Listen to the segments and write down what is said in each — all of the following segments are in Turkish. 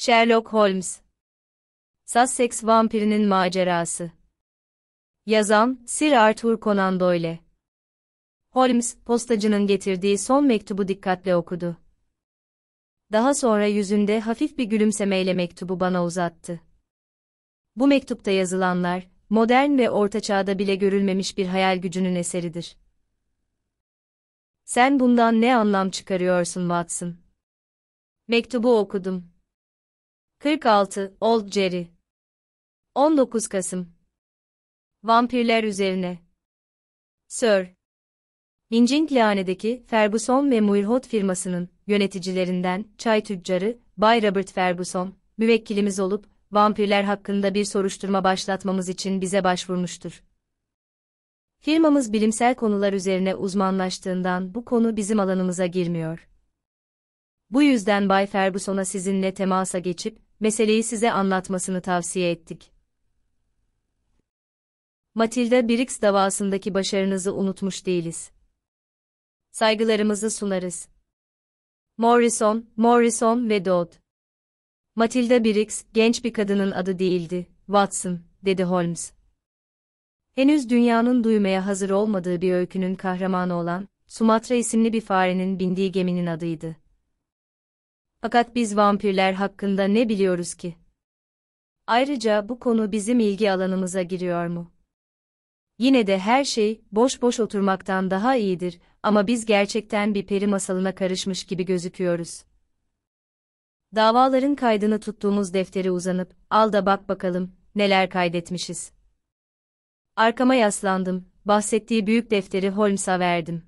Sherlock Holmes Sussex Vampirinin Macerası Yazan, Sir Arthur Conan Doyle Holmes, postacının getirdiği son mektubu dikkatle okudu. Daha sonra yüzünde hafif bir gülümsemeyle mektubu bana uzattı. Bu mektupta yazılanlar, modern ve orta çağda bile görülmemiş bir hayal gücünün eseridir. Sen bundan ne anlam çıkarıyorsun Watson? Mektubu okudum. 46. Old Jerry 19 Kasım Vampirler Üzerine Sir Lincinglehane'deki Ferguson ve Muirhot firmasının yöneticilerinden çay tüccarı Bay Robert Ferguson, müvekkilimiz olup vampirler hakkında bir soruşturma başlatmamız için bize başvurmuştur. Firmamız bilimsel konular üzerine uzmanlaştığından bu konu bizim alanımıza girmiyor. Bu yüzden Bay Ferguson'a sizinle temasa geçip meseleyi size anlatmasını tavsiye ettik. Matilda Briggs davasındaki başarınızı unutmuş değiliz. Saygılarımızı sunarız. Morrison, Morrison ve Dodd. Matilda Briggs, genç bir kadının adı değildi, Watson, dedi Holmes. Henüz dünyanın duymaya hazır olmadığı bir öykünün kahramanı olan, Sumatra isimli bir farenin bindiği geminin adıydı. Fakat biz vampirler hakkında ne biliyoruz ki? Ayrıca bu konu bizim ilgi alanımıza giriyor mu? Yine de her şey boş boş oturmaktan daha iyidir ama biz gerçekten bir peri masalına karışmış gibi gözüküyoruz. Davaların kaydını tuttuğumuz defteri uzanıp, al da bak bakalım, neler kaydetmişiz. Arkama yaslandım, bahsettiği büyük defteri Holmes'a verdim.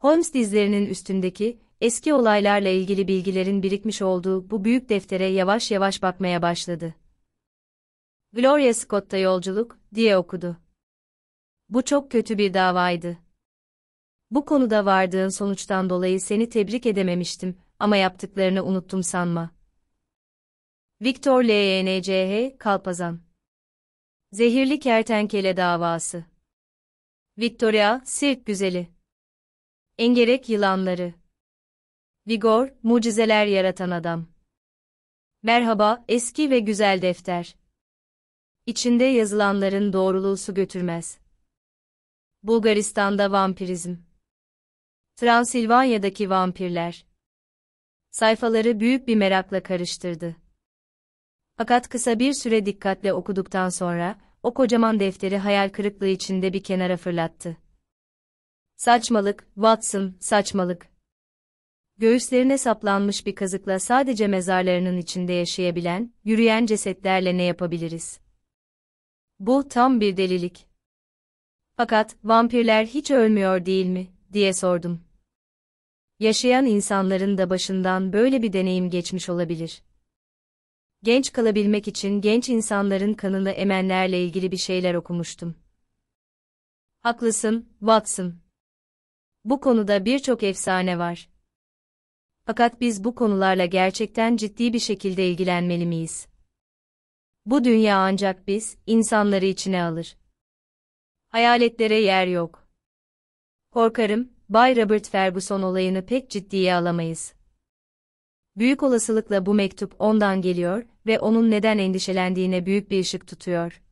Holmes dizlerinin üstündeki, eski olaylarla ilgili bilgilerin birikmiş olduğu bu büyük deftere yavaş yavaş bakmaya başladı. Gloria Scott'ta yolculuk, diye okudu. Bu çok kötü bir davaydı. Bu konuda vardığın sonuçtan dolayı seni tebrik edememiştim ama yaptıklarını unuttum sanma. Victor L.Y.N.C.H. E Kalpazan Zehirli Kertenkele Davası Victoria, Sirk Güzeli Engerek Yılanları Vigor, mucizeler yaratan adam. Merhaba, eski ve güzel defter. İçinde yazılanların doğruluğu su götürmez. Bulgaristan'da vampirizm. Transilvanya'daki vampirler. Sayfaları büyük bir merakla karıştırdı. Fakat kısa bir süre dikkatle okuduktan sonra, o kocaman defteri hayal kırıklığı içinde bir kenara fırlattı. Saçmalık, Watson, saçmalık. Göğüslerine saplanmış bir kazıkla sadece mezarlarının içinde yaşayabilen, yürüyen cesetlerle ne yapabiliriz? Bu tam bir delilik. Fakat vampirler hiç ölmüyor değil mi diye sordum. Yaşayan insanların da başından böyle bir deneyim geçmiş olabilir. Genç kalabilmek için genç insanların kanını emenlerle ilgili bir şeyler okumuştum. Haklısın, Watson. Bu konuda birçok efsane var. Fakat biz bu konularla gerçekten ciddi bir şekilde ilgilenmeli miyiz? Bu dünya ancak biz, insanları içine alır. Hayaletlere yer yok. Korkarım, Bay Robert Ferguson olayını pek ciddiye alamayız. Büyük olasılıkla bu mektup ondan geliyor ve onun neden endişelendiğine büyük bir ışık tutuyor.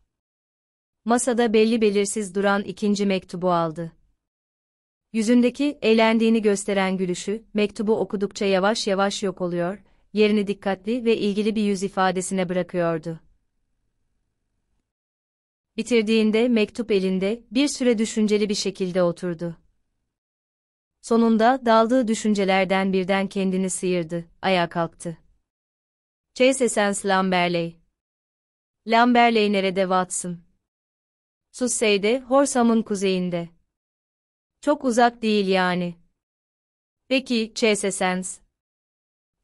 Masada belli belirsiz duran ikinci mektubu aldı. Yüzündeki eğlendiğini gösteren gülüşü, mektubu okudukça yavaş yavaş yok oluyor, yerini dikkatli ve ilgili bir yüz ifadesine bırakıyordu. Bitirdiğinde mektup elinde bir süre düşünceli bir şekilde oturdu. Sonunda daldığı düşüncelerden birden kendini sıyırdı, ayağa kalktı. Chase Essence Lamberley Lamberley nerede Watson? Sussey'de, Horsam'ın kuzeyinde. Çok uzak değil yani. Peki, Chesesens.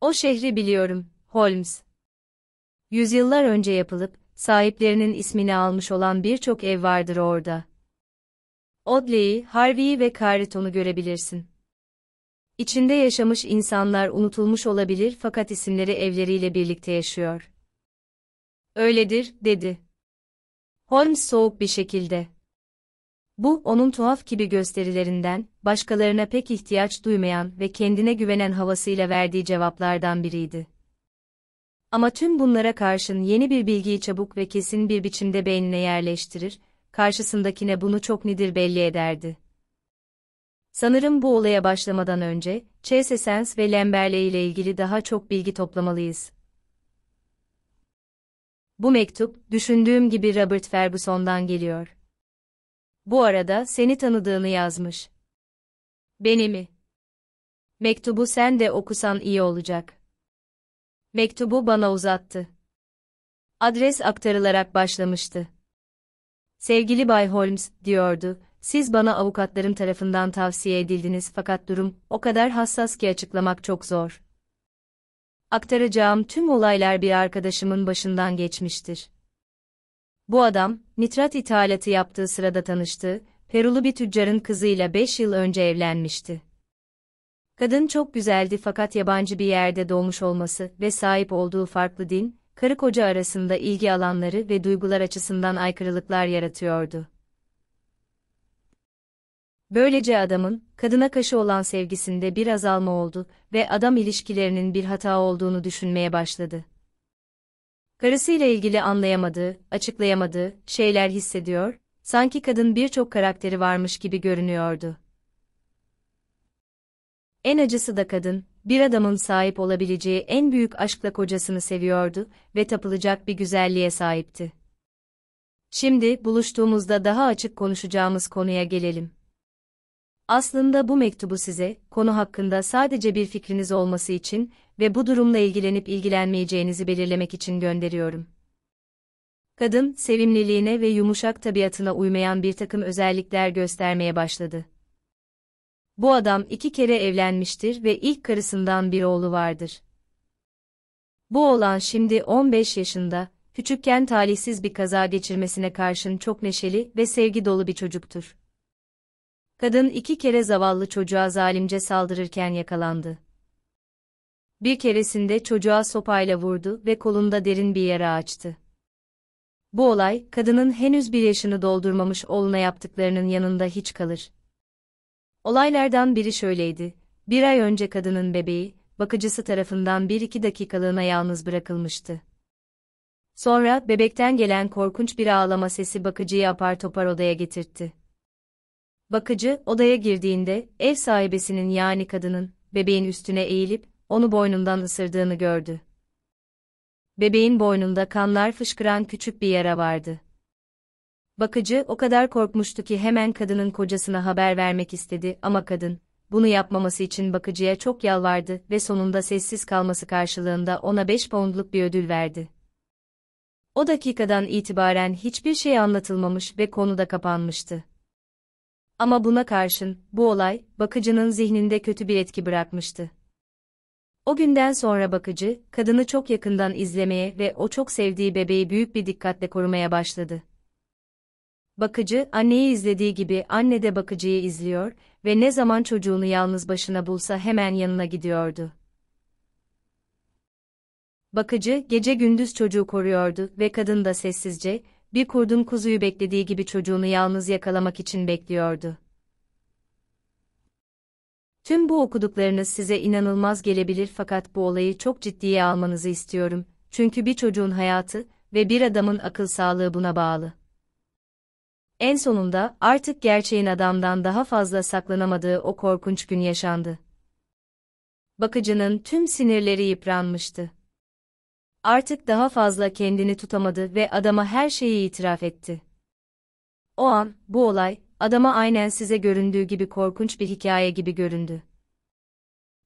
O şehri biliyorum, Holmes. Yüzyıllar önce yapılıp, sahiplerinin ismini almış olan birçok ev vardır orada. Audley'i, Harvey'i ve Carrington'u görebilirsin. İçinde yaşamış insanlar unutulmuş olabilir fakat isimleri evleriyle birlikte yaşıyor. Öyledir, dedi. Holmes soğuk bir şekilde. Bu, onun tuhaf gibi gösterilerinden, başkalarına pek ihtiyaç duymayan ve kendine güvenen havasıyla verdiği cevaplardan biriydi. Ama tüm bunlara karşın yeni bir bilgiyi çabuk ve kesin bir biçimde beynine yerleştirir, karşısındakine bunu çok nidir belli ederdi. Sanırım bu olaya başlamadan önce, Chase Sens ve Lemberley ile ilgili daha çok bilgi toplamalıyız. Bu mektup, düşündüğüm gibi Robert Ferguson'dan geliyor. Bu arada seni tanıdığını yazmış. Beni mi? Mektubu sen de okusan iyi olacak. Mektubu bana uzattı. Adres aktarılarak başlamıştı. Sevgili Bay Holmes, diyordu, siz bana avukatlarım tarafından tavsiye edildiniz fakat durum o kadar hassas ki açıklamak çok zor. Aktaracağım tüm olaylar bir arkadaşımın başından geçmiştir. Bu adam, nitrat ithalatı yaptığı sırada tanıştı, Perulu bir tüccarın kızıyla 5 yıl önce evlenmişti. Kadın çok güzeldi fakat yabancı bir yerde doğmuş olması ve sahip olduğu farklı din, karı koca arasında ilgi alanları ve duygular açısından aykırılıklar yaratıyordu. Böylece adamın, kadına kaşı olan sevgisinde bir azalma oldu ve adam ilişkilerinin bir hata olduğunu düşünmeye başladı. Karısıyla ilgili anlayamadığı, açıklayamadığı şeyler hissediyor, sanki kadın birçok karakteri varmış gibi görünüyordu. En acısı da kadın, bir adamın sahip olabileceği en büyük aşkla kocasını seviyordu ve tapılacak bir güzelliğe sahipti. Şimdi buluştuğumuzda daha açık konuşacağımız konuya gelelim. Aslında bu mektubu size, konu hakkında sadece bir fikriniz olması için ve bu durumla ilgilenip ilgilenmeyeceğinizi belirlemek için gönderiyorum. Kadın, sevimliliğine ve yumuşak tabiatına uymayan bir takım özellikler göstermeye başladı. Bu adam iki kere evlenmiştir ve ilk karısından bir oğlu vardır. Bu oğlan şimdi 15 yaşında, küçükken talihsiz bir kaza geçirmesine karşın çok neşeli ve sevgi dolu bir çocuktur. Kadın iki kere zavallı çocuğa zalimce saldırırken yakalandı. Bir keresinde çocuğa sopayla vurdu ve kolunda derin bir yara açtı. Bu olay, kadının henüz bir yaşını doldurmamış oğluna yaptıklarının yanında hiç kalır. Olaylardan biri şöyleydi. Bir ay önce kadının bebeği, bakıcısı tarafından bir iki dakikalığına yalnız bırakılmıştı. Sonra bebekten gelen korkunç bir ağlama sesi bakıcıyı apar topar odaya getirtti. Bakıcı odaya girdiğinde ev sahibesinin yani kadının bebeğin üstüne eğilip onu boynundan ısırdığını gördü. Bebeğin boynunda kanlar fışkıran küçük bir yara vardı. Bakıcı o kadar korkmuştu ki hemen kadının kocasına haber vermek istedi ama kadın, bunu yapmaması için bakıcıya çok yalvardı ve sonunda sessiz kalması karşılığında ona 5 poundluk bir ödül verdi. O dakikadan itibaren hiçbir şey anlatılmamış ve konu da kapanmıştı. Ama buna karşın, bu olay, bakıcının zihninde kötü bir etki bırakmıştı. O günden sonra bakıcı, kadını çok yakından izlemeye ve o çok sevdiği bebeği büyük bir dikkatle korumaya başladı. Bakıcı, anneyi izlediği gibi anne de bakıcıyı izliyor ve ne zaman çocuğunu yalnız başına bulsa hemen yanına gidiyordu. Bakıcı, gece gündüz çocuğu koruyordu ve kadın da sessizce, bir kurdun kuzuyu beklediği gibi çocuğunu yalnız yakalamak için bekliyordu. Tüm bu okuduklarınız size inanılmaz gelebilir fakat bu olayı çok ciddiye almanızı istiyorum. Çünkü bir çocuğun hayatı ve bir adamın akıl sağlığı buna bağlı. En sonunda artık gerçeğin adamdan daha fazla saklanamadığı o korkunç gün yaşandı. Bakıcının tüm sinirleri yıpranmıştı. Artık daha fazla kendini tutamadı ve adama her şeyi itiraf etti. O an bu olay adama aynen size göründüğü gibi korkunç bir hikaye gibi göründü.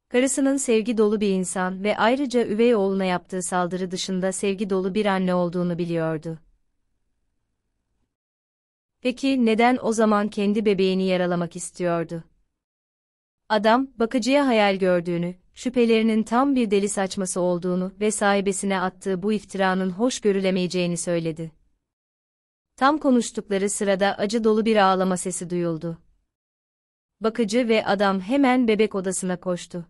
Karısının sevgi dolu bir insan ve ayrıca üvey oğluna yaptığı saldırı dışında sevgi dolu bir anne olduğunu biliyordu. Peki neden o zaman kendi bebeğini yaralamak istiyordu? Adam, bakıcıya hayal gördüğünü, şüphelerinin tam bir deli saçması olduğunu ve sahibesine attığı bu iftiranın hoş görülemeyeceğini söyledi. Tam konuştukları sırada acı dolu bir ağlama sesi duyuldu. Bakıcı ve adam hemen bebek odasına koştu.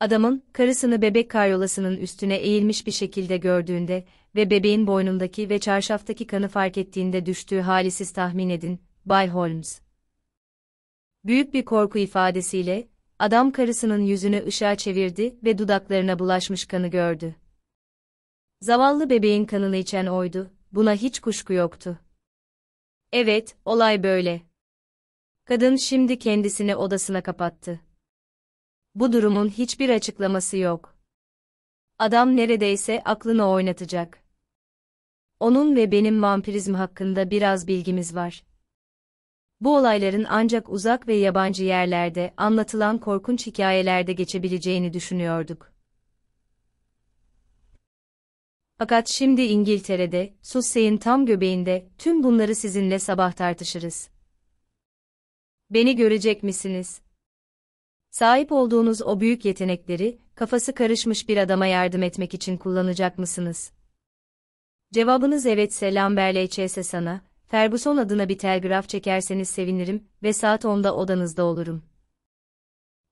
Adamın, karısını bebek karyolasının üstüne eğilmiş bir şekilde gördüğünde ve bebeğin boynundaki ve çarşaftaki kanı fark ettiğinde düştüğü hali siz tahmin edin, Bay Holmes. Büyük bir korku ifadesiyle, adam karısının yüzünü ışığa çevirdi ve dudaklarına bulaşmış kanı gördü. Zavallı bebeğin kanını içen oydu Buna hiç kuşku yoktu. Evet, olay böyle. Kadın şimdi kendisini odasına kapattı. Bu durumun hiçbir açıklaması yok. Adam neredeyse aklını oynatacak. Onun ve benim vampirizm hakkında biraz bilgimiz var. Bu olayların ancak uzak ve yabancı yerlerde anlatılan korkunç hikayelerde geçebileceğini düşünüyorduk. Fakat şimdi İngiltere'de, Sussex'in tam göbeğinde, tüm bunları sizinle sabah tartışırız. Beni görecek misiniz? Sahip olduğunuz o büyük yetenekleri, kafası karışmış bir adama yardım etmek için kullanacak mısınız? Cevabınız evetse Lambert'le içese sana, Ferguson adına bir telgraf çekerseniz sevinirim ve saat 10'da odanızda olurum.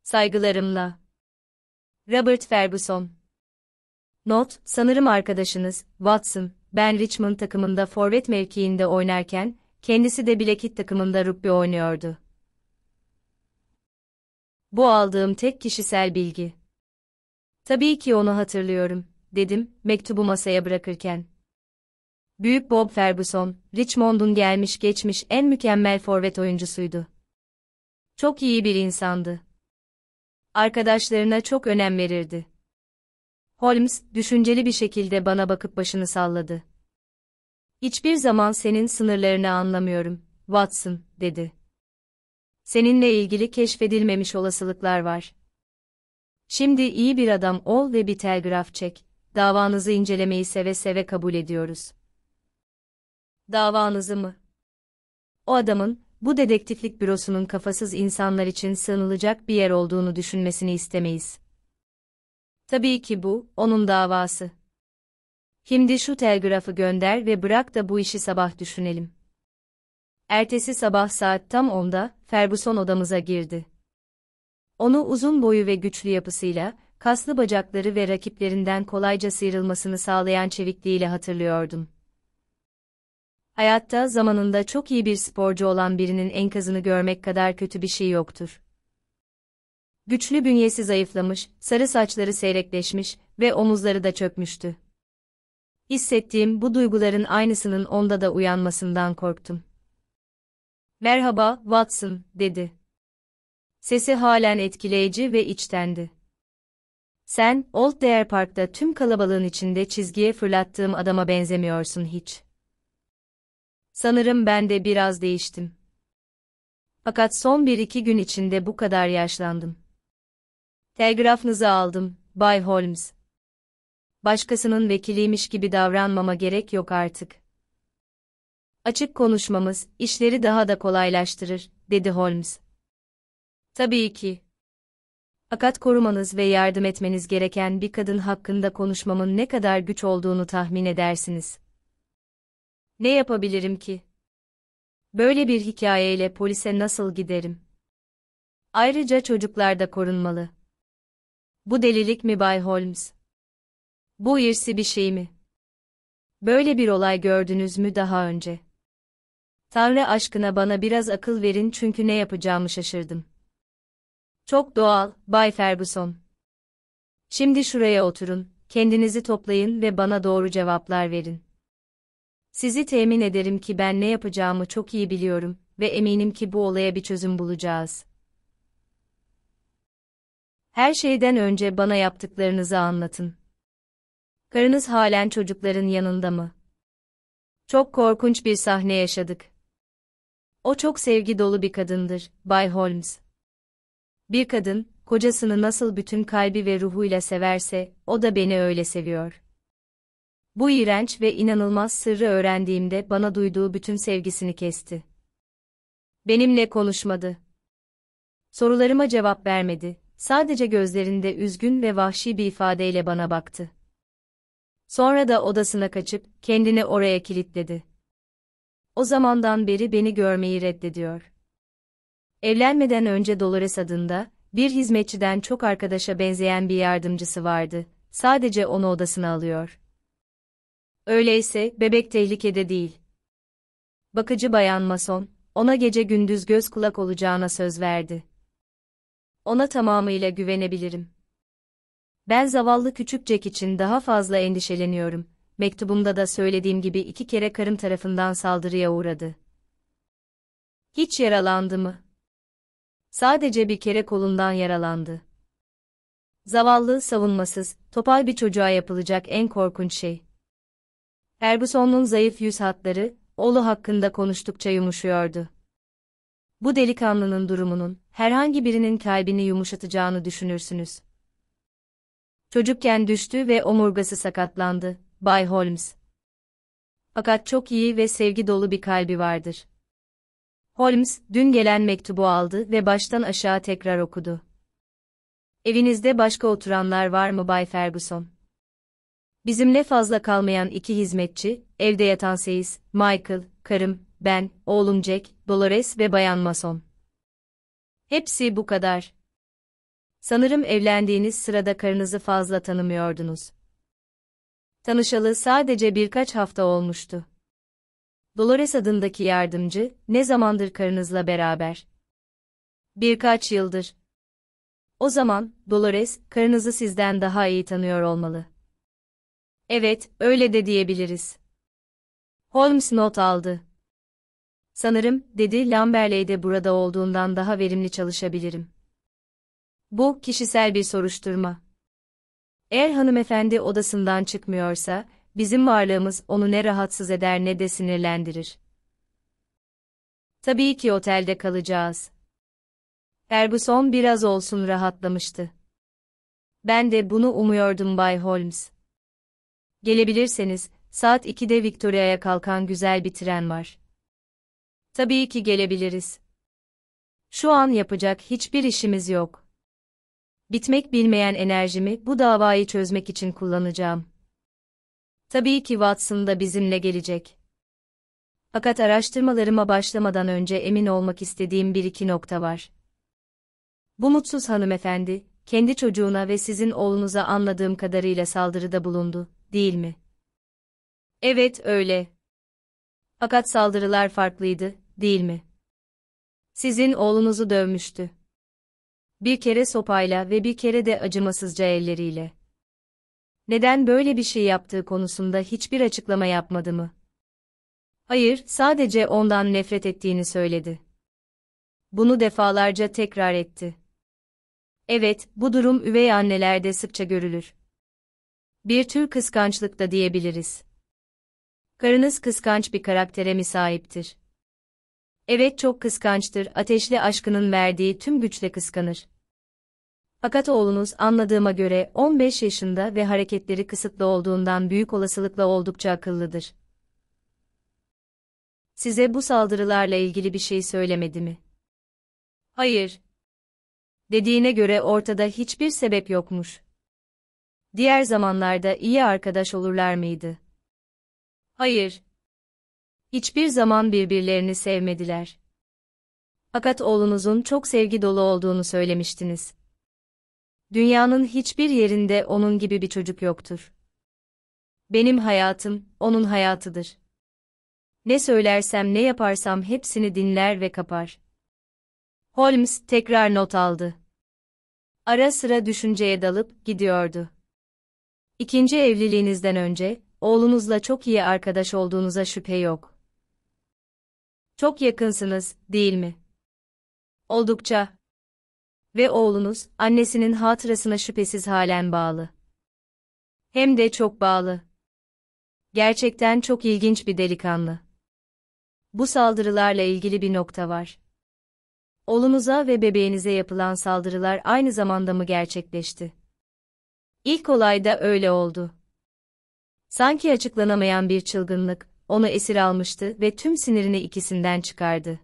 Saygılarımla. Robert Ferguson Not, sanırım arkadaşınız, Watson, ben Richmond takımında forvet mevkiinde oynarken, kendisi de bilekit takımında rugby oynuyordu. Bu aldığım tek kişisel bilgi. Tabii ki onu hatırlıyorum, dedim, mektubu masaya bırakırken. Büyük Bob Ferguson, Richmond'un gelmiş geçmiş en mükemmel forvet oyuncusuydu. Çok iyi bir insandı. Arkadaşlarına çok önem verirdi. Holmes, düşünceli bir şekilde bana bakıp başını salladı. Hiçbir zaman senin sınırlarını anlamıyorum, Watson, dedi. Seninle ilgili keşfedilmemiş olasılıklar var. Şimdi iyi bir adam ol ve bir telgraf çek. Davanızı incelemeyi seve seve kabul ediyoruz. Davanızı mı? O adamın, bu dedektiflik bürosunun kafasız insanlar için sığınılacak bir yer olduğunu düşünmesini istemeyiz. Tabii ki bu, onun davası. Şimdi şu telgrafı gönder ve bırak da bu işi sabah düşünelim. Ertesi sabah saat tam 10'da, Ferguson odamıza girdi. Onu uzun boyu ve güçlü yapısıyla, kaslı bacakları ve rakiplerinden kolayca sıyrılmasını sağlayan çevikliğiyle hatırlıyordum. Hayatta zamanında çok iyi bir sporcu olan birinin enkazını görmek kadar kötü bir şey yoktur. Güçlü bünyesi zayıflamış, sarı saçları seyrekleşmiş ve omuzları da çökmüştü. Hissettiğim bu duyguların aynısının onda da uyanmasından korktum. Merhaba, Watson, dedi. Sesi halen etkileyici ve içtendi. Sen, Old Deer Park'ta tüm kalabalığın içinde çizgiye fırlattığım adama benzemiyorsun hiç. Sanırım ben de biraz değiştim. Fakat son bir iki gün içinde bu kadar yaşlandım. Telgrafınızı aldım, Bay Holmes. Başkasının vekiliymiş gibi davranmama gerek yok artık. Açık konuşmamız, işleri daha da kolaylaştırır, dedi Holmes. Tabii ki. Fakat korumanız ve yardım etmeniz gereken bir kadın hakkında konuşmamın ne kadar güç olduğunu tahmin edersiniz. Ne yapabilirim ki? Böyle bir hikayeyle polise nasıl giderim? Ayrıca çocuklar da korunmalı. Bu delilik mi Bay Holmes? Bu irsi bir şey mi? Böyle bir olay gördünüz mü daha önce? Tanrı aşkına bana biraz akıl verin çünkü ne yapacağımı şaşırdım. Çok doğal, Bay Ferguson. Şimdi şuraya oturun, kendinizi toplayın ve bana doğru cevaplar verin. Sizi temin ederim ki ben ne yapacağımı çok iyi biliyorum ve eminim ki bu olaya bir çözüm bulacağız. Her şeyden önce bana yaptıklarınızı anlatın. Karınız halen çocukların yanında mı? Çok korkunç bir sahne yaşadık. O çok sevgi dolu bir kadındır, Bay Holmes. Bir kadın, kocasını nasıl bütün kalbi ve ruhuyla severse, o da beni öyle seviyor. Bu iğrenç ve inanılmaz sırrı öğrendiğimde bana duyduğu bütün sevgisini kesti. Benimle konuşmadı. Sorularıma cevap vermedi Sadece gözlerinde üzgün ve vahşi bir ifadeyle bana baktı. Sonra da odasına kaçıp kendini oraya kilitledi. O zamandan beri beni görmeyi reddediyor. Evlenmeden önce Dolores adında bir hizmetçiden çok arkadaşa benzeyen bir yardımcısı vardı. Sadece onu odasına alıyor. Öyleyse bebek tehlikede değil. Bakıcı bayan Mason ona gece gündüz göz kulak olacağına söz verdi ona tamamıyla güvenebilirim. Ben zavallı küçük Jack için daha fazla endişeleniyorum. Mektubumda da söylediğim gibi iki kere karım tarafından saldırıya uğradı. Hiç yaralandı mı? Sadece bir kere kolundan yaralandı. Zavallı, savunmasız, topal bir çocuğa yapılacak en korkunç şey. Ferguson'un zayıf yüz hatları, oğlu hakkında konuştukça yumuşuyordu bu delikanlının durumunun herhangi birinin kalbini yumuşatacağını düşünürsünüz. Çocukken düştü ve omurgası sakatlandı, Bay Holmes. Fakat çok iyi ve sevgi dolu bir kalbi vardır. Holmes, dün gelen mektubu aldı ve baştan aşağı tekrar okudu. Evinizde başka oturanlar var mı Bay Ferguson? Bizimle fazla kalmayan iki hizmetçi, evde yatan seyis, Michael, karım, ben, oğlum Jack, Dolores ve Bayan Mason. Hepsi bu kadar. Sanırım evlendiğiniz sırada karınızı fazla tanımıyordunuz. Tanışalı sadece birkaç hafta olmuştu. Dolores adındaki yardımcı, ne zamandır karınızla beraber? Birkaç yıldır. O zaman, Dolores, karınızı sizden daha iyi tanıyor olmalı. Evet, öyle de diyebiliriz. Holmes not aldı. Sanırım, dedi Lamberley'de burada olduğundan daha verimli çalışabilirim. Bu, kişisel bir soruşturma. Eğer hanımefendi odasından çıkmıyorsa, bizim varlığımız onu ne rahatsız eder ne de sinirlendirir. Tabii ki otelde kalacağız. Ferguson biraz olsun rahatlamıştı. Ben de bunu umuyordum Bay Holmes. Gelebilirseniz, saat 2'de Victoria'ya kalkan güzel bir tren var. Tabii ki gelebiliriz. Şu an yapacak hiçbir işimiz yok. Bitmek bilmeyen enerjimi bu davayı çözmek için kullanacağım. Tabii ki Watson da bizimle gelecek. Fakat araştırmalarıma başlamadan önce emin olmak istediğim bir iki nokta var. Bu mutsuz hanımefendi, kendi çocuğuna ve sizin oğlunuza anladığım kadarıyla saldırıda bulundu, değil mi? Evet, öyle. Fakat saldırılar farklıydı, değil mi? Sizin oğlunuzu dövmüştü. Bir kere sopayla ve bir kere de acımasızca elleriyle. Neden böyle bir şey yaptığı konusunda hiçbir açıklama yapmadı mı? Hayır, sadece ondan nefret ettiğini söyledi. Bunu defalarca tekrar etti. Evet, bu durum üvey annelerde sıkça görülür. Bir tür kıskançlık da diyebiliriz. Karınız kıskanç bir karaktere mi sahiptir? Evet çok kıskançtır, ateşli aşkının verdiği tüm güçle kıskanır. Fakat oğlunuz anladığıma göre 15 yaşında ve hareketleri kısıtlı olduğundan büyük olasılıkla oldukça akıllıdır. Size bu saldırılarla ilgili bir şey söylemedi mi? Hayır. Dediğine göre ortada hiçbir sebep yokmuş. Diğer zamanlarda iyi arkadaş olurlar mıydı? Hayır. Hiçbir zaman birbirlerini sevmediler. Fakat oğlunuzun çok sevgi dolu olduğunu söylemiştiniz. Dünyanın hiçbir yerinde onun gibi bir çocuk yoktur. Benim hayatım, onun hayatıdır. Ne söylersem ne yaparsam hepsini dinler ve kapar. Holmes tekrar not aldı. Ara sıra düşünceye dalıp gidiyordu. İkinci evliliğinizden önce, oğlunuzla çok iyi arkadaş olduğunuza şüphe yok. Çok yakınsınız, değil mi? Oldukça. Ve oğlunuz, annesinin hatırasına şüphesiz halen bağlı. Hem de çok bağlı. Gerçekten çok ilginç bir delikanlı. Bu saldırılarla ilgili bir nokta var. Oğlunuza ve bebeğinize yapılan saldırılar aynı zamanda mı gerçekleşti? İlk olayda öyle oldu. Sanki açıklanamayan bir çılgınlık, onu esir almıştı ve tüm sinirini ikisinden çıkardı.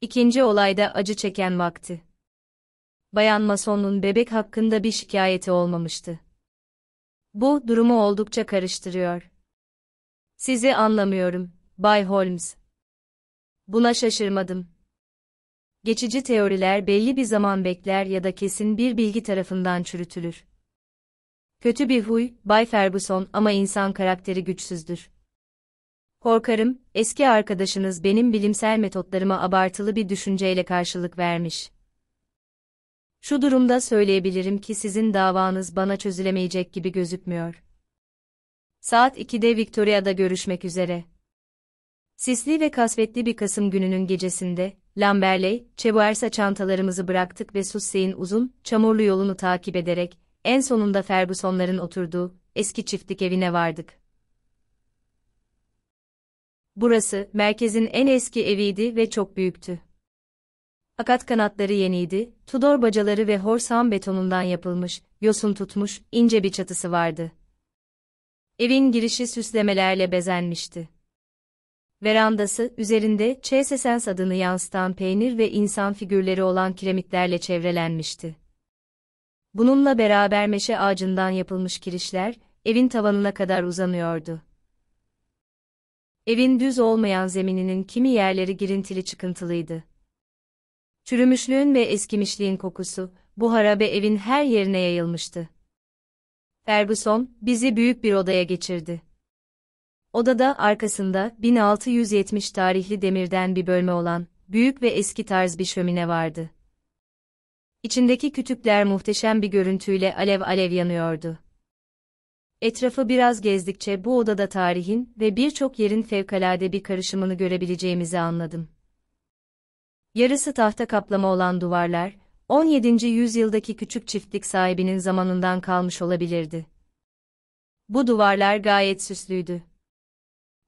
İkinci olayda acı çeken vakti. Bayan Mason'un bebek hakkında bir şikayeti olmamıştı. Bu durumu oldukça karıştırıyor. Sizi anlamıyorum, Bay Holmes. Buna şaşırmadım. Geçici teoriler belli bir zaman bekler ya da kesin bir bilgi tarafından çürütülür. Kötü bir huy, Bay Ferguson ama insan karakteri güçsüzdür. Korkarım, eski arkadaşınız benim bilimsel metotlarıma abartılı bir düşünceyle karşılık vermiş. Şu durumda söyleyebilirim ki sizin davanız bana çözülemeyecek gibi gözükmüyor. Saat 2'de Victoria'da görüşmek üzere. Sisli ve kasvetli bir Kasım gününün gecesinde, Lamberley, Chebuersa çantalarımızı bıraktık ve Sussey'in uzun, çamurlu yolunu takip ederek, en sonunda Ferguson'ların oturduğu, eski çiftlik evine vardık. Burası, merkezin en eski eviydi ve çok büyüktü. Akat kanatları yeniydi, Tudor bacaları ve horsam betonundan yapılmış, yosun tutmuş, ince bir çatısı vardı. Evin girişi süslemelerle bezenmişti. Verandası, üzerinde Chesesens adını yansıtan peynir ve insan figürleri olan kiremitlerle çevrelenmişti. Bununla beraber meşe ağacından yapılmış kirişler, evin tavanına kadar uzanıyordu evin düz olmayan zemininin kimi yerleri girintili çıkıntılıydı. Çürümüşlüğün ve eskimişliğin kokusu, bu harabe evin her yerine yayılmıştı. Ferguson, bizi büyük bir odaya geçirdi. Odada arkasında 1670 tarihli demirden bir bölme olan, büyük ve eski tarz bir şömine vardı. İçindeki kütükler muhteşem bir görüntüyle alev alev yanıyordu. Etrafı biraz gezdikçe bu odada tarihin ve birçok yerin fevkalade bir karışımını görebileceğimizi anladım. Yarısı tahta kaplama olan duvarlar, 17. yüzyıldaki küçük çiftlik sahibinin zamanından kalmış olabilirdi. Bu duvarlar gayet süslüydü.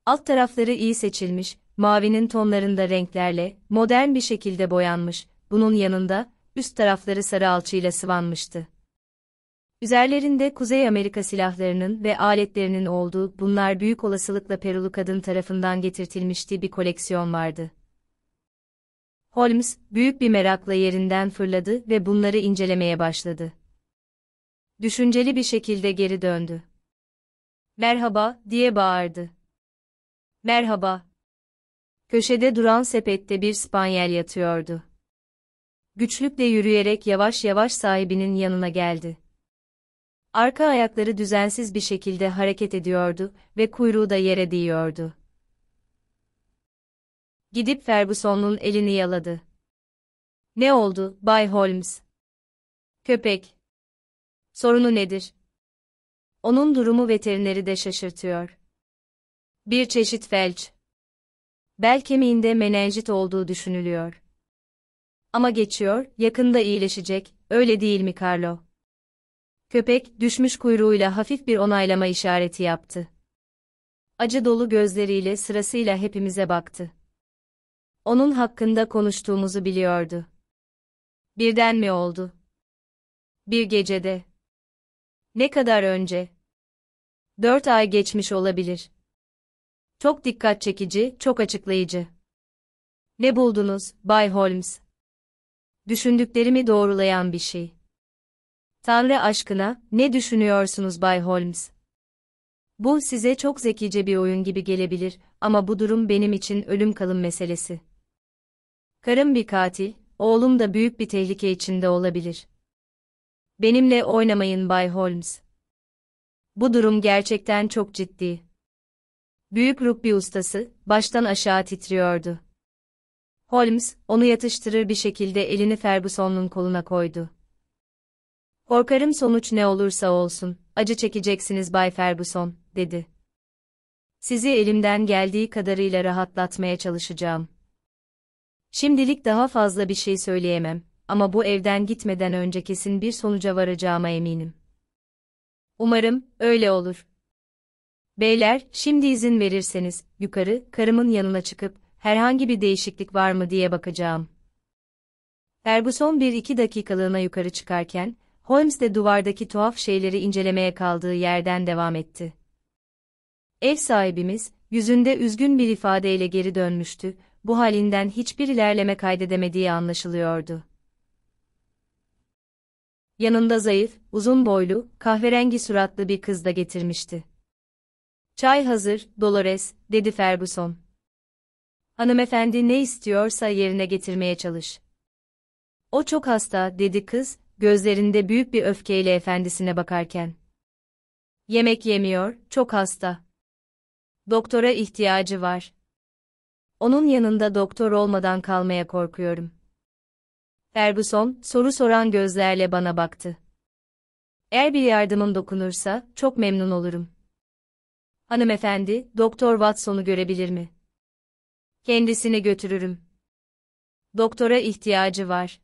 Alt tarafları iyi seçilmiş, mavinin tonlarında renklerle, modern bir şekilde boyanmış, bunun yanında, üst tarafları sarı alçıyla sıvanmıştı. Üzerlerinde Kuzey Amerika silahlarının ve aletlerinin olduğu bunlar büyük olasılıkla Perulu kadın tarafından getirtilmişti bir koleksiyon vardı. Holmes, büyük bir merakla yerinden fırladı ve bunları incelemeye başladı. Düşünceli bir şekilde geri döndü. Merhaba, diye bağırdı. Merhaba. Köşede duran sepette bir spanyel yatıyordu. Güçlükle yürüyerek yavaş yavaş sahibinin yanına geldi. Arka ayakları düzensiz bir şekilde hareket ediyordu ve kuyruğu da yere değiyordu. Gidip Ferguson'un elini yaladı. Ne oldu, Bay Holmes? Köpek. Sorunu nedir? Onun durumu veterineri de şaşırtıyor. Bir çeşit felç. Bel kemiğinde menenjit olduğu düşünülüyor. Ama geçiyor, yakında iyileşecek, öyle değil mi Carlo? Köpek, düşmüş kuyruğuyla hafif bir onaylama işareti yaptı. Acı dolu gözleriyle sırasıyla hepimize baktı. Onun hakkında konuştuğumuzu biliyordu. Birden mi oldu? Bir gecede. Ne kadar önce? Dört ay geçmiş olabilir. Çok dikkat çekici, çok açıklayıcı. Ne buldunuz, Bay Holmes? Düşündüklerimi doğrulayan bir şey. Tanrı aşkına, ne düşünüyorsunuz Bay Holmes? Bu size çok zekice bir oyun gibi gelebilir ama bu durum benim için ölüm kalım meselesi. Karım bir katil, oğlum da büyük bir tehlike içinde olabilir. Benimle oynamayın Bay Holmes. Bu durum gerçekten çok ciddi. Büyük rugby ustası, baştan aşağı titriyordu. Holmes, onu yatıştırır bir şekilde elini Ferguson'un koluna koydu. Korkarım sonuç ne olursa olsun, acı çekeceksiniz Bay Ferguson, dedi. Sizi elimden geldiği kadarıyla rahatlatmaya çalışacağım. Şimdilik daha fazla bir şey söyleyemem ama bu evden gitmeden önce kesin bir sonuca varacağıma eminim. Umarım öyle olur. Beyler, şimdi izin verirseniz yukarı karımın yanına çıkıp herhangi bir değişiklik var mı diye bakacağım. Ferguson bir iki dakikalığına yukarı çıkarken Holmes de duvardaki tuhaf şeyleri incelemeye kaldığı yerden devam etti. Ev sahibimiz, yüzünde üzgün bir ifadeyle geri dönmüştü, bu halinden hiçbir ilerleme kaydedemediği anlaşılıyordu. Yanında zayıf, uzun boylu, kahverengi suratlı bir kız da getirmişti. Çay hazır, Dolores, dedi Ferguson. Hanımefendi ne istiyorsa yerine getirmeye çalış. O çok hasta, dedi kız, gözlerinde büyük bir öfkeyle efendisine bakarken. Yemek yemiyor, çok hasta. Doktora ihtiyacı var. Onun yanında doktor olmadan kalmaya korkuyorum. Ferguson, soru soran gözlerle bana baktı. Eğer bir yardımım dokunursa, çok memnun olurum. Hanımefendi, Doktor Watson'u görebilir mi? Kendisini götürürüm. Doktora ihtiyacı var.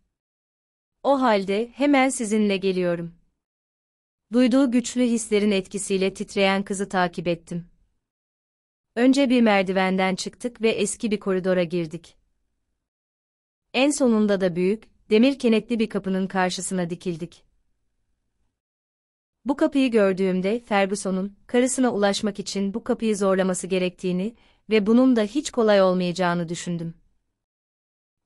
O halde hemen sizinle geliyorum. Duyduğu güçlü hislerin etkisiyle titreyen kızı takip ettim. Önce bir merdivenden çıktık ve eski bir koridora girdik. En sonunda da büyük, demir kenetli bir kapının karşısına dikildik. Bu kapıyı gördüğümde Ferguson'un karısına ulaşmak için bu kapıyı zorlaması gerektiğini ve bunun da hiç kolay olmayacağını düşündüm.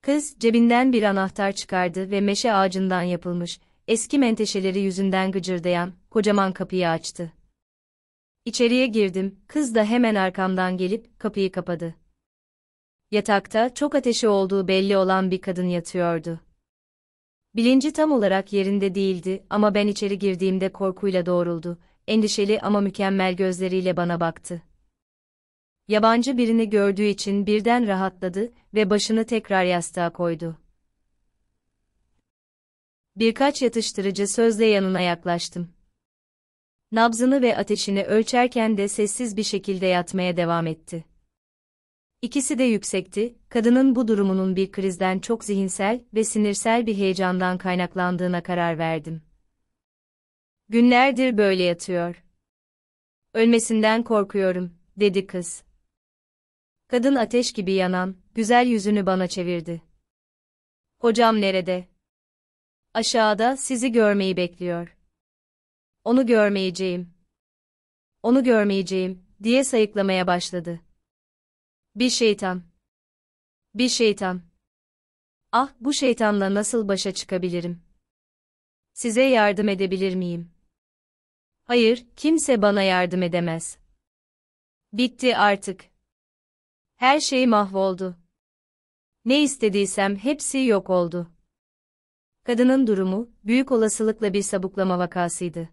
Kız cebinden bir anahtar çıkardı ve meşe ağacından yapılmış, eski menteşeleri yüzünden gıcırdayan, kocaman kapıyı açtı. İçeriye girdim, kız da hemen arkamdan gelip kapıyı kapadı. Yatakta çok ateşi olduğu belli olan bir kadın yatıyordu. Bilinci tam olarak yerinde değildi ama ben içeri girdiğimde korkuyla doğruldu, endişeli ama mükemmel gözleriyle bana baktı. Yabancı birini gördüğü için birden rahatladı ve başını tekrar yastığa koydu. Birkaç yatıştırıcı sözle yanına yaklaştım. Nabzını ve ateşini ölçerken de sessiz bir şekilde yatmaya devam etti. İkisi de yüksekti, kadının bu durumunun bir krizden çok zihinsel ve sinirsel bir heyecandan kaynaklandığına karar verdim. Günlerdir böyle yatıyor. Ölmesinden korkuyorum, dedi kız. Kadın ateş gibi yanan, güzel yüzünü bana çevirdi. Hocam nerede? Aşağıda sizi görmeyi bekliyor. Onu görmeyeceğim. Onu görmeyeceğim, diye sayıklamaya başladı. Bir şeytan. Bir şeytan. Ah, bu şeytanla nasıl başa çıkabilirim? Size yardım edebilir miyim? Hayır, kimse bana yardım edemez. Bitti artık. Her şey mahvoldu. Ne istediysem hepsi yok oldu. Kadının durumu, büyük olasılıkla bir sabuklama vakasıydı.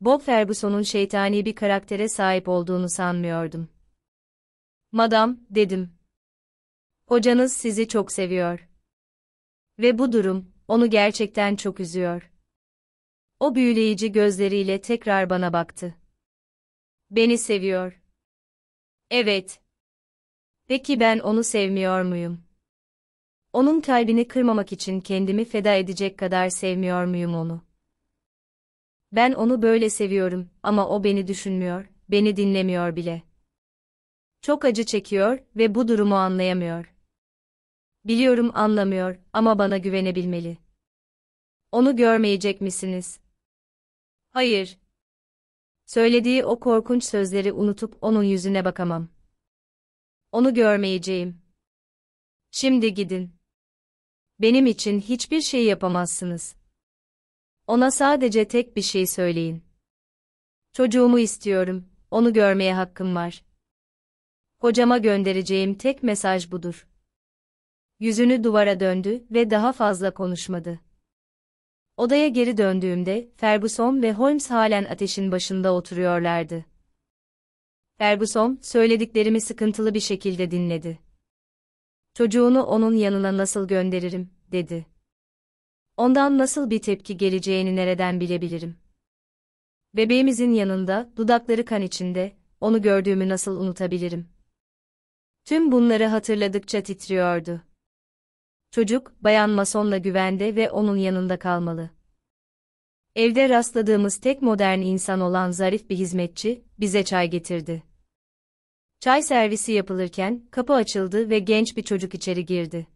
Bob Ferguson'un şeytani bir karaktere sahip olduğunu sanmıyordum. Madam, dedim. Hocanız sizi çok seviyor. Ve bu durum, onu gerçekten çok üzüyor. O büyüleyici gözleriyle tekrar bana baktı. Beni seviyor. Evet, Peki ben onu sevmiyor muyum? Onun kalbini kırmamak için kendimi feda edecek kadar sevmiyor muyum onu? Ben onu böyle seviyorum ama o beni düşünmüyor, beni dinlemiyor bile. Çok acı çekiyor ve bu durumu anlayamıyor. Biliyorum anlamıyor ama bana güvenebilmeli. Onu görmeyecek misiniz? Hayır. Söylediği o korkunç sözleri unutup onun yüzüne bakamam. Onu görmeyeceğim. Şimdi gidin. Benim için hiçbir şey yapamazsınız. Ona sadece tek bir şey söyleyin. Çocuğumu istiyorum, onu görmeye hakkım var. Kocama göndereceğim tek mesaj budur. Yüzünü duvara döndü ve daha fazla konuşmadı. Odaya geri döndüğümde Ferguson ve Holmes halen ateşin başında oturuyorlardı. Ferguson, söylediklerimi sıkıntılı bir şekilde dinledi. Çocuğunu onun yanına nasıl gönderirim, dedi. Ondan nasıl bir tepki geleceğini nereden bilebilirim? Bebeğimizin yanında, dudakları kan içinde, onu gördüğümü nasıl unutabilirim? Tüm bunları hatırladıkça titriyordu. Çocuk, bayan Mason'la güvende ve onun yanında kalmalı. Evde rastladığımız tek modern insan olan zarif bir hizmetçi, bize çay getirdi. Çay servisi yapılırken, kapı açıldı ve genç bir çocuk içeri girdi.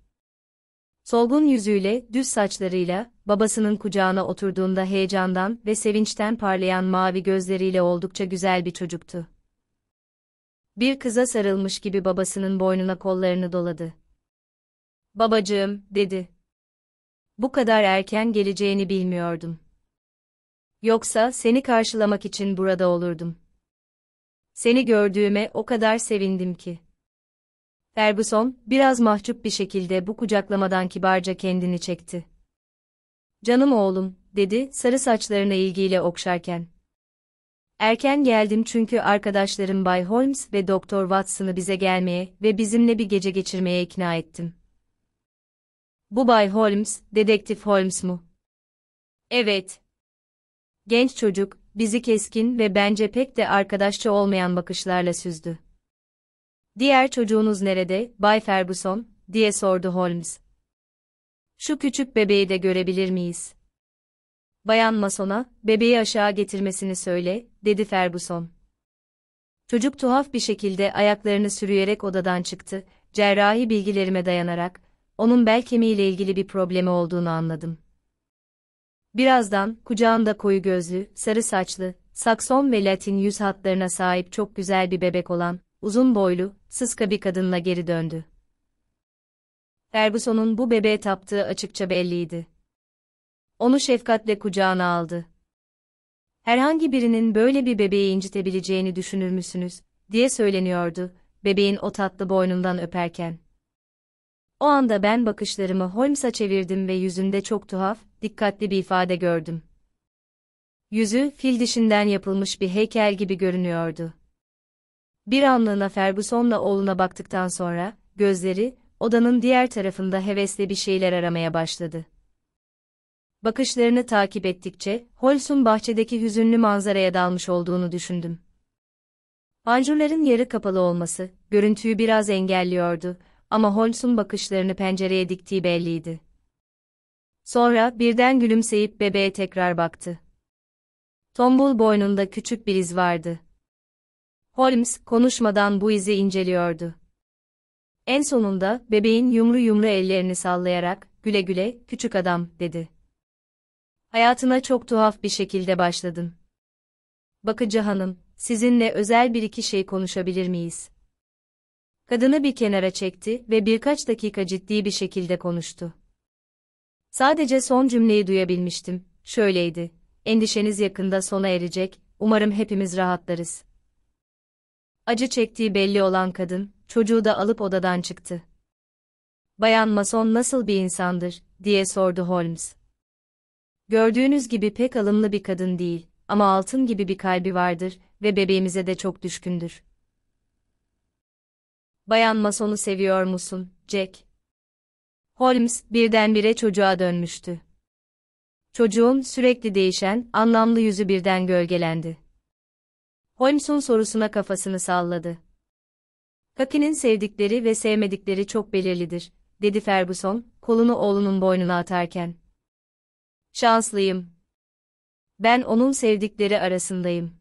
Solgun yüzüyle, düz saçlarıyla, babasının kucağına oturduğunda heyecandan ve sevinçten parlayan mavi gözleriyle oldukça güzel bir çocuktu. Bir kıza sarılmış gibi babasının boynuna kollarını doladı. "Babacığım," dedi. "Bu kadar erken geleceğini bilmiyordum." Yoksa seni karşılamak için burada olurdum. Seni gördüğüme o kadar sevindim ki. Ferguson, biraz mahcup bir şekilde bu kucaklamadan kibarca kendini çekti. Canım oğlum, dedi sarı saçlarına ilgiyle okşarken. Erken geldim çünkü arkadaşlarım Bay Holmes ve Doktor Watson'ı bize gelmeye ve bizimle bir gece geçirmeye ikna ettim. Bu Bay Holmes, dedektif Holmes mu? Evet, genç çocuk, bizi keskin ve bence pek de arkadaşça olmayan bakışlarla süzdü. Diğer çocuğunuz nerede, Bay Ferguson, diye sordu Holmes. Şu küçük bebeği de görebilir miyiz? Bayan Mason'a, bebeği aşağı getirmesini söyle, dedi Ferguson. Çocuk tuhaf bir şekilde ayaklarını sürüyerek odadan çıktı, cerrahi bilgilerime dayanarak, onun bel kemiğiyle ilgili bir problemi olduğunu anladım. Birazdan, kucağında koyu gözlü, sarı saçlı, Sakson ve Latin yüz hatlarına sahip çok güzel bir bebek olan, uzun boylu, sıska bir kadınla geri döndü. Ferguson'un bu bebeğe taptığı açıkça belliydi. Onu şefkatle kucağına aldı. Herhangi birinin böyle bir bebeği incitebileceğini düşünür müsünüz, diye söyleniyordu, bebeğin o tatlı boynundan öperken. O anda ben bakışlarımı Holmes'a çevirdim ve yüzünde çok tuhaf, dikkatli bir ifade gördüm. Yüzü, fil dişinden yapılmış bir heykel gibi görünüyordu. Bir anlığına Ferguson'la oğluna baktıktan sonra, gözleri, odanın diğer tarafında hevesle bir şeyler aramaya başladı. Bakışlarını takip ettikçe, Holsun bahçedeki hüzünlü manzaraya dalmış olduğunu düşündüm. Panjurların yarı kapalı olması, görüntüyü biraz engelliyordu ama Holmes'un bakışlarını pencereye diktiği belliydi. Sonra birden gülümseyip bebeğe tekrar baktı. Tombul boynunda küçük bir iz vardı. Holmes konuşmadan bu izi inceliyordu. En sonunda bebeğin yumru yumru ellerini sallayarak güle güle küçük adam dedi. Hayatına çok tuhaf bir şekilde başladın. Bakıcı hanım, sizinle özel bir iki şey konuşabilir miyiz? Kadını bir kenara çekti ve birkaç dakika ciddi bir şekilde konuştu. Sadece son cümleyi duyabilmiştim. Şöyleydi. Endişeniz yakında sona erecek. Umarım hepimiz rahatlarız. Acı çektiği belli olan kadın, çocuğu da alıp odadan çıktı. Bayan Mason nasıl bir insandır, diye sordu Holmes. Gördüğünüz gibi pek alımlı bir kadın değil, ama altın gibi bir kalbi vardır ve bebeğimize de çok düşkündür. Bayan Mason'u seviyor musun, Jack? Holmes birdenbire çocuğa dönmüştü. Çocuğun sürekli değişen, anlamlı yüzü birden gölgelendi. Holmes'un sorusuna kafasını salladı. Kaki'nin sevdikleri ve sevmedikleri çok belirlidir, dedi Ferguson, kolunu oğlunun boynuna atarken. Şanslıyım. Ben onun sevdikleri arasındayım.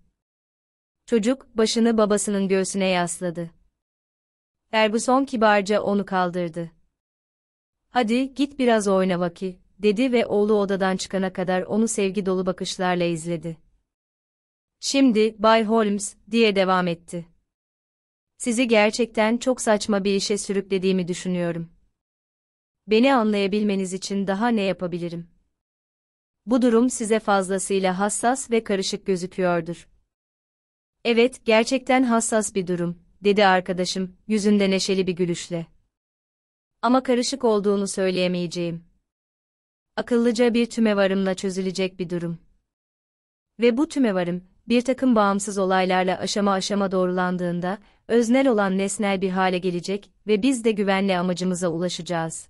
Çocuk, başını babasının göğsüne yasladı. Ferguson kibarca onu kaldırdı. Hadi git biraz oyna vaki, dedi ve oğlu odadan çıkana kadar onu sevgi dolu bakışlarla izledi. Şimdi, Bay Holmes, diye devam etti. Sizi gerçekten çok saçma bir işe sürüklediğimi düşünüyorum. Beni anlayabilmeniz için daha ne yapabilirim? Bu durum size fazlasıyla hassas ve karışık gözüküyordur. Evet, gerçekten hassas bir durum, dedi arkadaşım, yüzünde neşeli bir gülüşle. Ama karışık olduğunu söyleyemeyeceğim. Akıllıca bir tümevarımla çözülecek bir durum. Ve bu tümevarım, bir takım bağımsız olaylarla aşama aşama doğrulandığında, öznel olan nesnel bir hale gelecek ve biz de güvenle amacımıza ulaşacağız.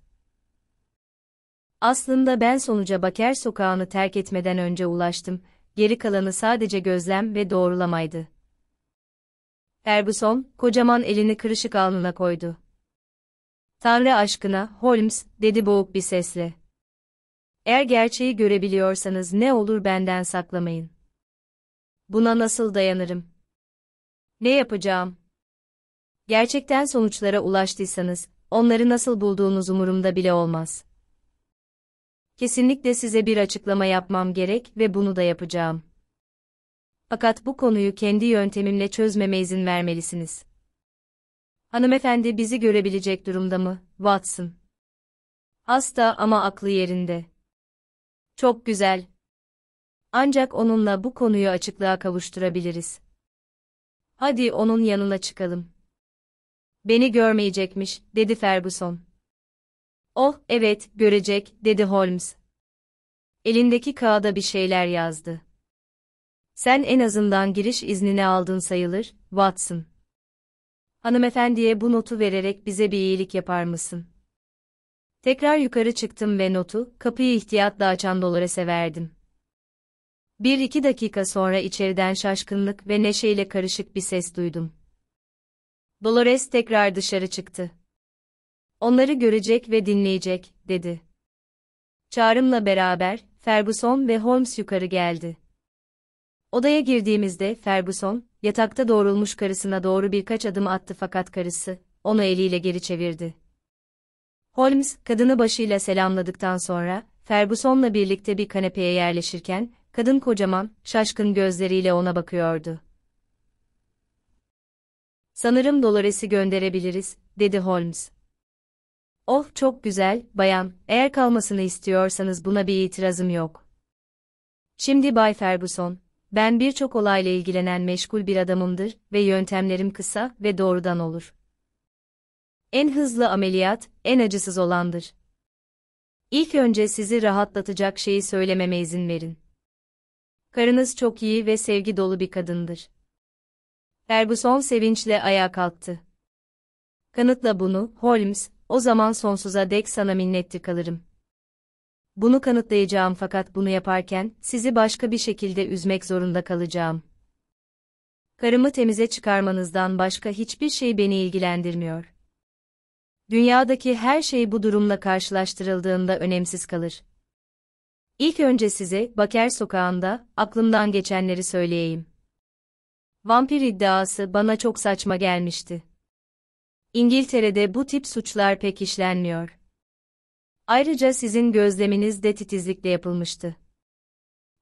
Aslında ben sonuca Baker sokağını terk etmeden önce ulaştım, geri kalanı sadece gözlem ve doğrulamaydı. Ferguson, kocaman elini kırışık alnına koydu. Tanrı aşkına, Holmes, dedi boğuk bir sesle. Eğer gerçeği görebiliyorsanız ne olur benden saklamayın. Buna nasıl dayanırım? Ne yapacağım? Gerçekten sonuçlara ulaştıysanız, onları nasıl bulduğunuz umurumda bile olmaz. Kesinlikle size bir açıklama yapmam gerek ve bunu da yapacağım. Fakat bu konuyu kendi yöntemimle çözmeme izin vermelisiniz. Hanımefendi bizi görebilecek durumda mı, Watson? Hasta ama aklı yerinde. Çok güzel. Ancak onunla bu konuyu açıklığa kavuşturabiliriz. Hadi onun yanına çıkalım. Beni görmeyecekmiş, dedi Ferguson. Oh, evet, görecek, dedi Holmes. Elindeki kağıda bir şeyler yazdı. Sen en azından giriş iznini aldın sayılır, Watson. Hanımefendiye bu notu vererek bize bir iyilik yapar mısın? Tekrar yukarı çıktım ve notu, kapıyı ihtiyatla açan Dolores'e verdim. Bir iki dakika sonra içeriden şaşkınlık ve neşeyle karışık bir ses duydum. Dolores tekrar dışarı çıktı. Onları görecek ve dinleyecek, dedi. Çağrımla beraber, Ferguson ve Holmes yukarı geldi. Odaya girdiğimizde Ferguson, yatakta doğrulmuş karısına doğru birkaç adım attı fakat karısı, onu eliyle geri çevirdi. Holmes, kadını başıyla selamladıktan sonra, Ferguson'la birlikte bir kanepeye yerleşirken, kadın kocaman, şaşkın gözleriyle ona bakıyordu. Sanırım Dolores'i gönderebiliriz, dedi Holmes. Oh çok güzel, bayan, eğer kalmasını istiyorsanız buna bir itirazım yok. Şimdi Bay Ferguson, ben birçok olayla ilgilenen meşgul bir adamımdır ve yöntemlerim kısa ve doğrudan olur. En hızlı ameliyat, en acısız olandır. İlk önce sizi rahatlatacak şeyi söylememe izin verin. Karınız çok iyi ve sevgi dolu bir kadındır. Ferguson sevinçle ayağa kalktı. Kanıtla bunu, Holmes, o zaman sonsuza dek sana minnettir kalırım bunu kanıtlayacağım fakat bunu yaparken sizi başka bir şekilde üzmek zorunda kalacağım. Karımı temize çıkarmanızdan başka hiçbir şey beni ilgilendirmiyor. Dünyadaki her şey bu durumla karşılaştırıldığında önemsiz kalır. İlk önce size Baker sokağında aklımdan geçenleri söyleyeyim. Vampir iddiası bana çok saçma gelmişti. İngiltere'de bu tip suçlar pek işlenmiyor. Ayrıca sizin gözleminiz de titizlikle yapılmıştı.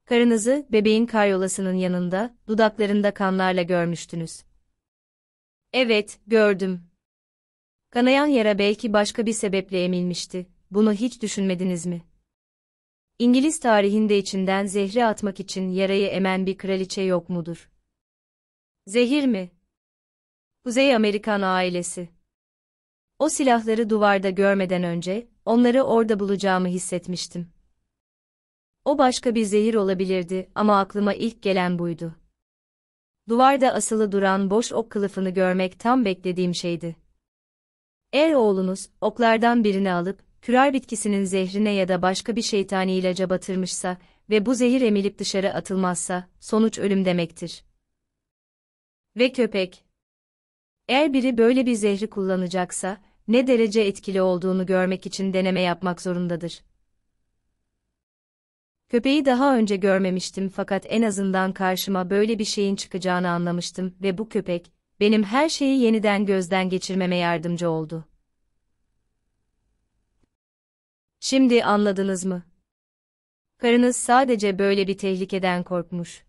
Karınızı bebeğin karyolasının yanında, dudaklarında kanlarla görmüştünüz. Evet, gördüm. Kanayan yara belki başka bir sebeple emilmişti. Bunu hiç düşünmediniz mi? İngiliz tarihinde içinden zehri atmak için yarayı emen bir kraliçe yok mudur? Zehir mi? Kuzey Amerikan ailesi o silahları duvarda görmeden önce, onları orada bulacağımı hissetmiştim. O başka bir zehir olabilirdi ama aklıma ilk gelen buydu. Duvarda asılı duran boş ok kılıfını görmek tam beklediğim şeydi. Eğer oğlunuz, oklardan birini alıp, kürar bitkisinin zehrine ya da başka bir şeytani ilaca batırmışsa ve bu zehir emilip dışarı atılmazsa, sonuç ölüm demektir. Ve köpek. Eğer biri böyle bir zehri kullanacaksa, ne derece etkili olduğunu görmek için deneme yapmak zorundadır. Köpeği daha önce görmemiştim fakat en azından karşıma böyle bir şeyin çıkacağını anlamıştım ve bu köpek, benim her şeyi yeniden gözden geçirmeme yardımcı oldu. Şimdi anladınız mı? Karınız sadece böyle bir tehlikeden korkmuş.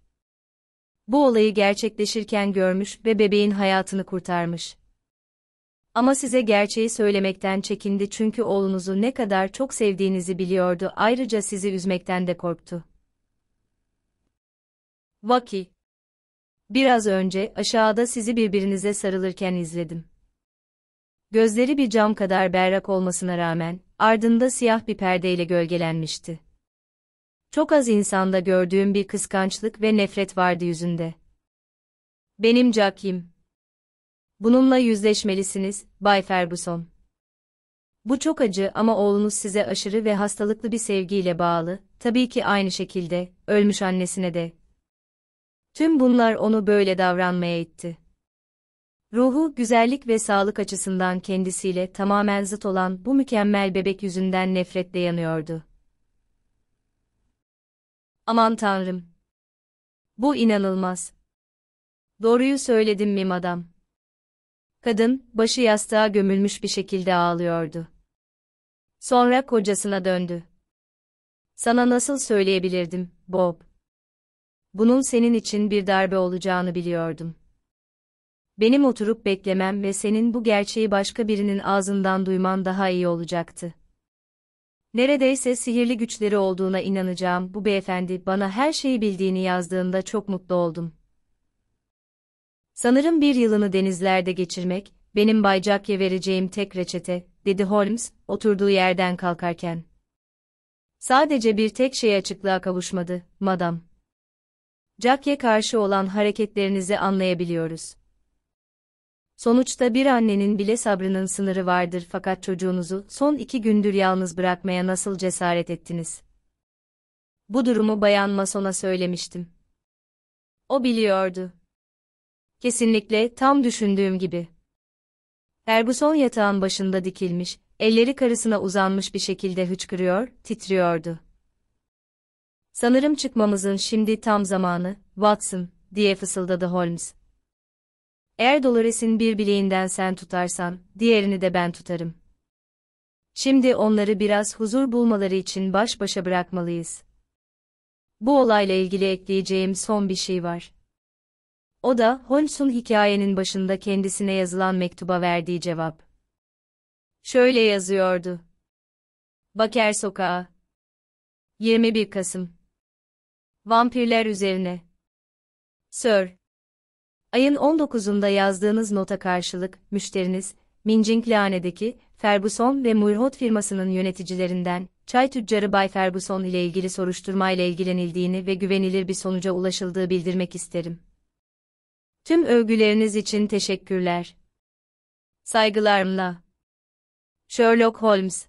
Bu olayı gerçekleşirken görmüş ve bebeğin hayatını kurtarmış. Ama size gerçeği söylemekten çekindi çünkü oğlunuzu ne kadar çok sevdiğinizi biliyordu ayrıca sizi üzmekten de korktu. Vaki Biraz önce aşağıda sizi birbirinize sarılırken izledim. Gözleri bir cam kadar berrak olmasına rağmen, ardında siyah bir perdeyle gölgelenmişti. Çok az insanda gördüğüm bir kıskançlık ve nefret vardı yüzünde. Benim Jack'im. Bununla yüzleşmelisiniz, Bay Ferguson. Bu çok acı ama oğlunuz size aşırı ve hastalıklı bir sevgiyle bağlı, tabii ki aynı şekilde, ölmüş annesine de. Tüm bunlar onu böyle davranmaya itti. Ruhu, güzellik ve sağlık açısından kendisiyle tamamen zıt olan bu mükemmel bebek yüzünden nefretle yanıyordu. Aman tanrım! Bu inanılmaz. Doğruyu söyledim mi madam? Kadın, başı yastığa gömülmüş bir şekilde ağlıyordu. Sonra kocasına döndü. Sana nasıl söyleyebilirdim, Bob? Bunun senin için bir darbe olacağını biliyordum. Benim oturup beklemem ve senin bu gerçeği başka birinin ağzından duyman daha iyi olacaktı. Neredeyse sihirli güçleri olduğuna inanacağım bu beyefendi bana her şeyi bildiğini yazdığında çok mutlu oldum. Sanırım bir yılını denizlerde geçirmek, benim Baycakya vereceğim tek reçete, dedi Holmes, oturduğu yerden kalkarken. Sadece bir tek şey açıklığa kavuşmadı, madam. Jack'e karşı olan hareketlerinizi anlayabiliyoruz. Sonuçta bir annenin bile sabrının sınırı vardır fakat çocuğunuzu son iki gündür yalnız bırakmaya nasıl cesaret ettiniz? Bu durumu Bayan Mason'a söylemiştim. O biliyordu. Kesinlikle tam düşündüğüm gibi. Ferguson yatağın başında dikilmiş, elleri karısına uzanmış bir şekilde hıçkırıyor, titriyordu. Sanırım çıkmamızın şimdi tam zamanı, Watson, diye fısıldadı Holmes. Eğer Dolores'in bir bileğinden sen tutarsan, diğerini de ben tutarım. Şimdi onları biraz huzur bulmaları için baş başa bırakmalıyız. Bu olayla ilgili ekleyeceğim son bir şey var. O da Holmes'un hikayenin başında kendisine yazılan mektuba verdiği cevap. Şöyle yazıyordu. Baker Sokağı 21 Kasım Vampirler üzerine Sir Ayın 19'unda yazdığınız nota karşılık, müşteriniz, Minjing Lane'deki Ferguson ve Murhot firmasının yöneticilerinden, çay tüccarı Bay Ferguson ile ilgili soruşturmayla ilgilenildiğini ve güvenilir bir sonuca ulaşıldığı bildirmek isterim. Tüm övgüleriniz için teşekkürler. Saygılarımla. Sherlock Holmes